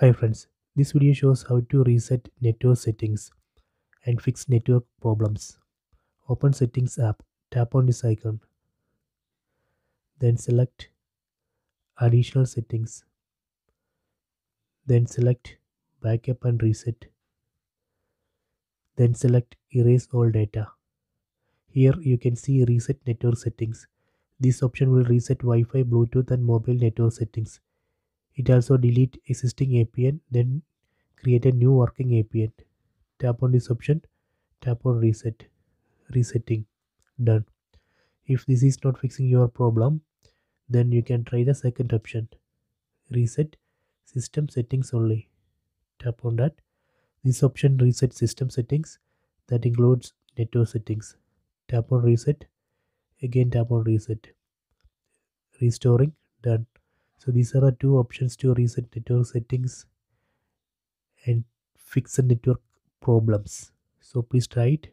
Hi friends, this video shows how to reset network settings and fix network problems. Open settings app, tap on this icon. Then select additional settings. Then select backup and reset. Then select erase all data. Here you can see reset network settings. This option will reset Wi-Fi, Bluetooth and mobile network settings it also delete existing APN, then create a new working APN. Tap on this option, tap on reset, resetting, done. If this is not fixing your problem, then you can try the second option, reset system settings only. Tap on that. This option reset system settings that includes network settings. Tap on reset, again tap on reset. Restoring, done so these are the two options to reset network settings and fix the network problems so please try it